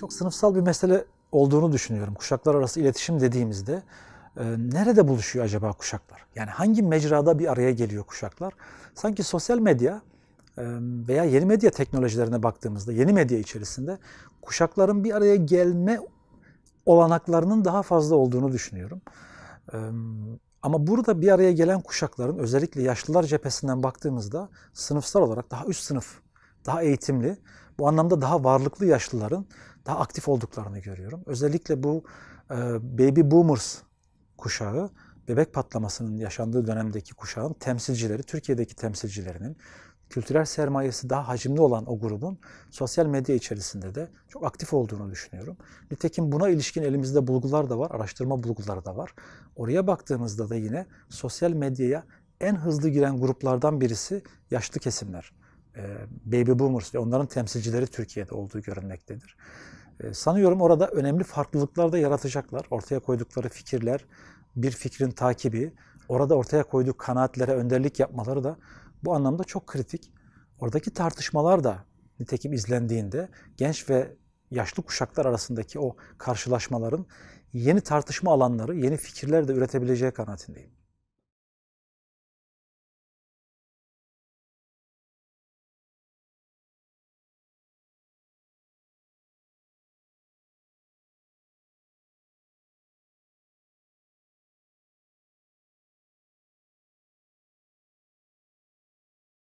çok sınıfsal bir mesele olduğunu düşünüyorum. Kuşaklar arası iletişim dediğimizde e, nerede buluşuyor acaba kuşaklar? Yani hangi mecrada bir araya geliyor kuşaklar? Sanki sosyal medya e, veya yeni medya teknolojilerine baktığımızda, yeni medya içerisinde kuşakların bir araya gelme olanaklarının daha fazla olduğunu düşünüyorum. E, ama burada bir araya gelen kuşakların özellikle yaşlılar cephesinden baktığımızda sınıfsal olarak daha üst sınıf daha eğitimli, bu anlamda daha varlıklı yaşlıların daha aktif olduklarını görüyorum. Özellikle bu e, baby boomers kuşağı, bebek patlamasının yaşandığı dönemdeki kuşağın temsilcileri, Türkiye'deki temsilcilerinin, kültürel sermayesi daha hacimli olan o grubun sosyal medya içerisinde de çok aktif olduğunu düşünüyorum. Nitekim buna ilişkin elimizde bulgular da var, araştırma bulguları da var. Oraya baktığımızda da yine sosyal medyaya en hızlı giren gruplardan birisi yaşlı kesimler. Ee, baby boomers ve onların temsilcileri Türkiye'de olduğu görünmektedir. Ee, sanıyorum orada önemli farklılıklar da yaratacaklar. Ortaya koydukları fikirler, bir fikrin takibi, orada ortaya koyduğu kanaatlere önderlik yapmaları da bu anlamda çok kritik. Oradaki tartışmalar da nitekim izlendiğinde genç ve yaşlı kuşaklar arasındaki o karşılaşmaların yeni tartışma alanları, yeni fikirler de üretebileceği kanaatindeyim.